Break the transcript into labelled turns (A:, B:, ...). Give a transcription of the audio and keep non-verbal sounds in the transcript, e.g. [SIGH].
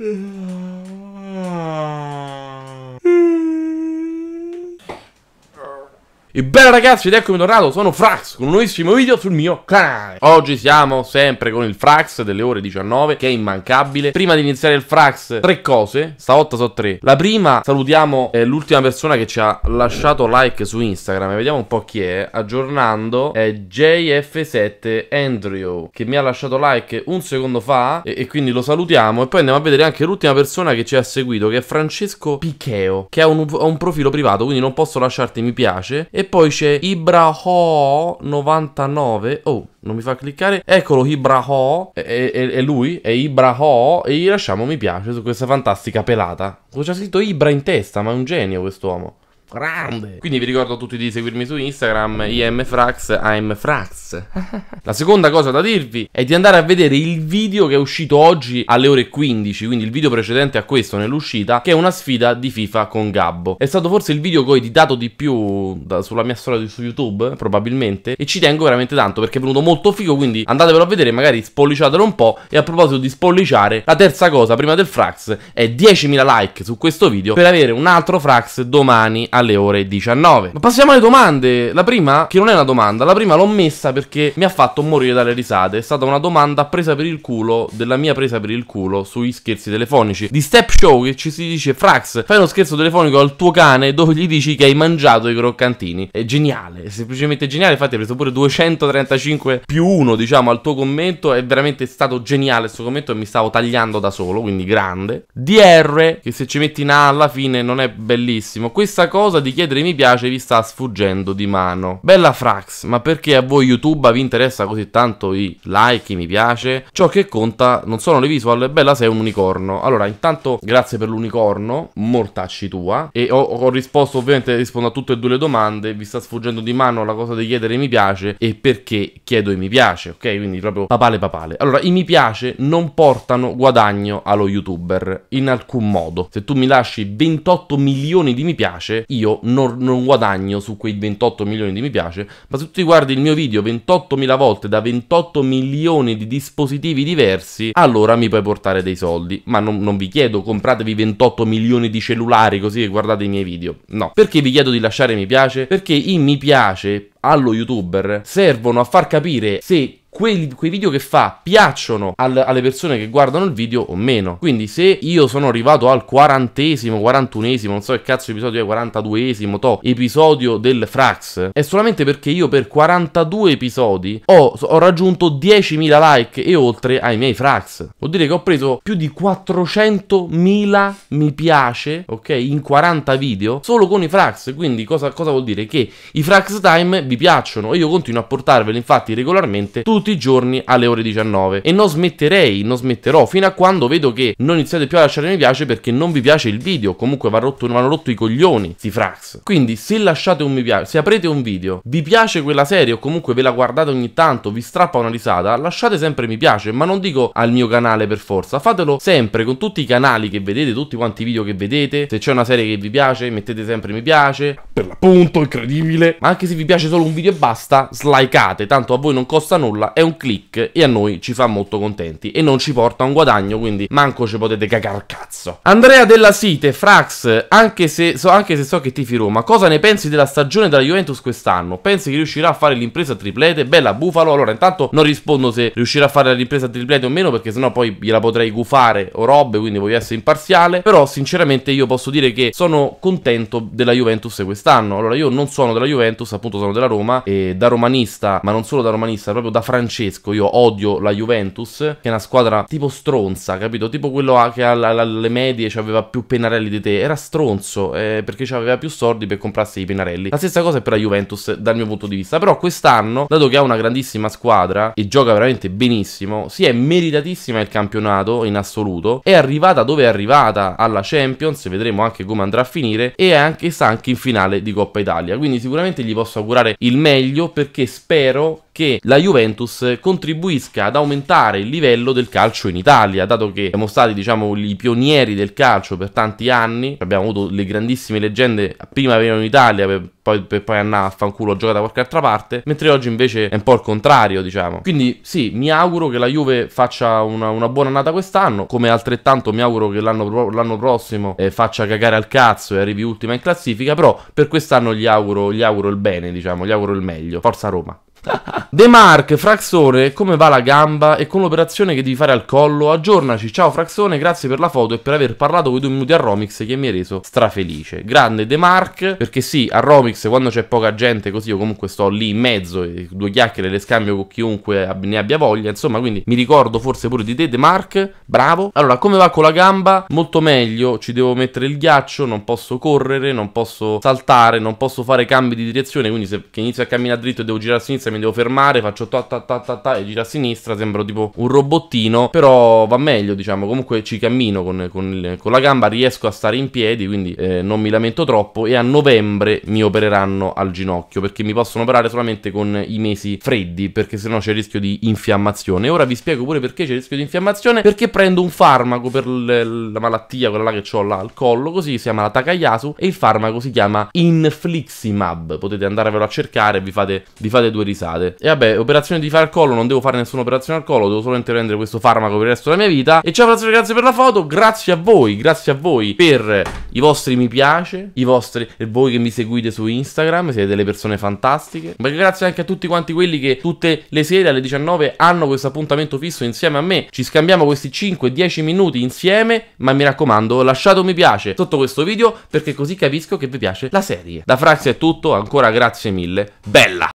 A: Yeah. [SIGHS] [SIGHS] [LAUGHS] E bene ragazzi, ed eccomi tornato, sono Frax con un nuovissimo video sul mio canale Oggi siamo sempre con il Frax delle ore 19, che è immancabile Prima di iniziare il Frax, tre cose, stavolta so tre La prima, salutiamo eh, l'ultima persona che ci ha lasciato like su Instagram Vediamo un po' chi è, aggiornando, è JF7 Andrew Che mi ha lasciato like un secondo fa e, e quindi lo salutiamo E poi andiamo a vedere anche l'ultima persona che ci ha seguito, che è Francesco Picheo Che ha un, un profilo privato, quindi non posso lasciarti mi piace e poi c'è Ibraho99. Oh, non mi fa cliccare. Eccolo, Ibraho. È, è, è lui, è Ibraho. E gli lasciamo mi piace su questa fantastica pelata. Ho già scritto Ibra in testa, ma è un genio quest'uomo. Grande! Quindi vi ricordo a tutti di seguirmi su Instagram, imfrax, amfrax. La seconda cosa da dirvi è di andare a vedere il video che è uscito oggi alle ore 15, quindi il video precedente a questo nell'uscita, che è una sfida di FIFA con Gabbo. È stato forse il video che ho editato di più da, sulla mia storia su YouTube, probabilmente, e ci tengo veramente tanto perché è venuto molto figo, quindi andatevelo a vedere, magari spolliciatelo un po'. E a proposito di spolliciare, la terza cosa prima del frax è 10.000 like su questo video per avere un altro frax domani a alle ore 19. Ma passiamo alle domande. La prima, che non è una domanda, la prima l'ho messa perché mi ha fatto morire dalle risate. È stata una domanda presa per il culo della mia presa per il culo sui scherzi telefonici di Step Show che ci si dice Frax, fai uno scherzo telefonico al tuo cane dove gli dici che hai mangiato i croccantini. È geniale, è semplicemente geniale. Infatti hai preso pure 235 più 1, diciamo, al tuo commento. È veramente stato geniale questo commento e mi stavo tagliando da solo, quindi grande. DR, che se ci metti in A alla fine non è bellissimo. Questa cosa cosa di chiedere mi piace vi sta sfuggendo di mano. Bella Frax, ma perché a voi YouTube vi interessa così tanto i like, i mi piace? Ciò che conta non sono le visual, bella sei un unicorno. Allora, intanto grazie per l'unicorno, mortacci tua. E ho, ho risposto, ovviamente rispondo a tutte e due le domande, vi sta sfuggendo di mano la cosa di chiedere mi piace e perché chiedo i mi piace, ok? Quindi proprio papale papale. Allora, i mi piace non portano guadagno allo youtuber in alcun modo. Se tu mi lasci 28 milioni di mi piace, io io non, non, guadagno su quei 28 milioni di mi piace, ma se tu guardi il mio video 28.000 volte da 28 milioni di dispositivi diversi, allora mi puoi portare dei soldi. Ma non, non vi chiedo compratevi 28 milioni di cellulari così che guardate i miei video. No. Perché vi chiedo di lasciare mi piace? Perché i mi piace allo youtuber servono a far capire se quei, quei video che fa piacciono al, alle persone che guardano il video o meno. Quindi se io sono arrivato al quarantesimo, quarantunesimo, non so che cazzo episodio è, 42esimo, to, episodio del Frax, è solamente perché io per 42 episodi ho, ho raggiunto 10.000 like e oltre ai miei Frax. Vuol dire che ho preso più di 400.000 mi piace, ok, in 40 video, solo con i Frax. Quindi cosa, cosa vuol dire? Che i Frax Time vi piacciono e io continuo a portarveli infatti regolarmente tutti tutti i giorni alle ore 19 e non smetterei, non smetterò fino a quando vedo che non iniziate più a lasciare mi piace perché non vi piace il video, comunque vanno rotto, vanno rotto i coglioni, si frax. Quindi se lasciate un mi piace, se aprete un video, vi piace quella serie o comunque ve la guardate ogni tanto, vi strappa una risata, lasciate sempre mi piace, ma non dico al mio canale per forza, fatelo sempre con tutti i canali che vedete, tutti quanti i video che vedete, se c'è una serie che vi piace mettete sempre mi piace, per l'appunto, incredibile, ma anche se vi piace solo un video e basta, slicate, tanto a voi non costa nulla è un click e a noi ci fa molto contenti e non ci porta un guadagno, quindi manco ci potete cagare cazzo. Andrea della Site, Frax, anche se, so, anche se so che tifi Roma, cosa ne pensi della stagione della Juventus quest'anno? Pensi che riuscirà a fare l'impresa triplete? Bella Bufalo, allora intanto non rispondo se riuscirà a fare l'impresa triplete o meno perché sennò poi gliela potrei gufare o robe, quindi voglio essere imparziale, però sinceramente io posso dire che sono contento della Juventus quest'anno. Allora io non sono della Juventus, appunto sono della Roma e da romanista, ma non solo da romanista, proprio da francese Francesco, io odio la Juventus, che è una squadra tipo stronza, capito? Tipo quello che alle medie aveva più pennarelli di te, era stronzo, eh, perché aveva più soldi per comprarsi i pennarelli. La stessa cosa è per la Juventus, dal mio punto di vista. Però quest'anno, dato che ha una grandissima squadra e gioca veramente benissimo, si è meritatissima il campionato in assoluto, è arrivata dove è arrivata alla Champions, vedremo anche come andrà a finire, e anche, sta anche in finale di Coppa Italia. Quindi sicuramente gli posso augurare il meglio perché spero che la Juventus contribuisca ad aumentare il livello del calcio in Italia, dato che siamo stati, diciamo, i pionieri del calcio per tanti anni, abbiamo avuto le grandissime leggende, prima venivano in Italia per poi, per poi andare a fanculo a giocare da qualche altra parte, mentre oggi invece è un po' il contrario, diciamo. Quindi sì, mi auguro che la Juve faccia una, una buona annata quest'anno, come altrettanto mi auguro che l'anno, l'anno prossimo eh, faccia cagare al cazzo e arrivi ultima in classifica, però per quest'anno gli auguro, gli auguro il bene, diciamo, gli auguro il meglio. Forza Roma! De Mark, Fraxone, come va la gamba e con l'operazione che devi fare al collo? Aggiornaci, ciao Fraxone, grazie per la foto e per aver parlato con i due minuti a Romix che mi hai reso strafelice. Grande De Mark, perché sì, a Romix quando c'è poca gente così io comunque sto lì in mezzo e due chiacchiere le scambio con chiunque ne abbia voglia, insomma, quindi mi ricordo forse pure di te De Mark, bravo. Allora, come va con la gamba? Molto meglio, ci devo mettere il ghiaccio, non posso correre, non posso saltare, non posso fare cambi di direzione, quindi se inizio a camminare dritto e devo girare a sinistra mi mi devo fermare, faccio ta ta ta ta ta e gira a sinistra, sembro tipo un robottino, però va meglio diciamo, comunque ci cammino con, con, con la gamba, riesco a stare in piedi, quindi eh, non mi lamento troppo e a novembre mi opereranno al ginocchio perché mi possono operare solamente con i mesi freddi, perché sennò c'è il rischio di infiammazione. E ora vi spiego pure perché c'è il rischio di infiammazione, perché prendo un farmaco per la malattia, quella là che ho là al collo, così si chiama la Takayasu e il farmaco si chiama Infliximab. Potete andarvelo a cercare, vi fate, vi fate due rischi utilizzate. E vabbè, operazione di fare al collo, non devo fare nessuna operazione al collo, devo solo intraprendere questo farmaco per il resto della mia vita. E ciao ragazzi, grazie per la foto, grazie a voi, grazie a voi per i vostri mi piace, i vostri e voi che mi seguite su Instagram, siete delle persone fantastiche. Ma grazie anche a tutti quanti quelli che tutte le sere alle 19 hanno questo appuntamento fisso insieme a me. Ci scambiamo questi 5-10 minuti insieme, ma mi raccomando, lasciate un mi piace sotto questo video perché così capisco che vi piace la serie. Da Frax è tutto, ancora grazie mille. Bella!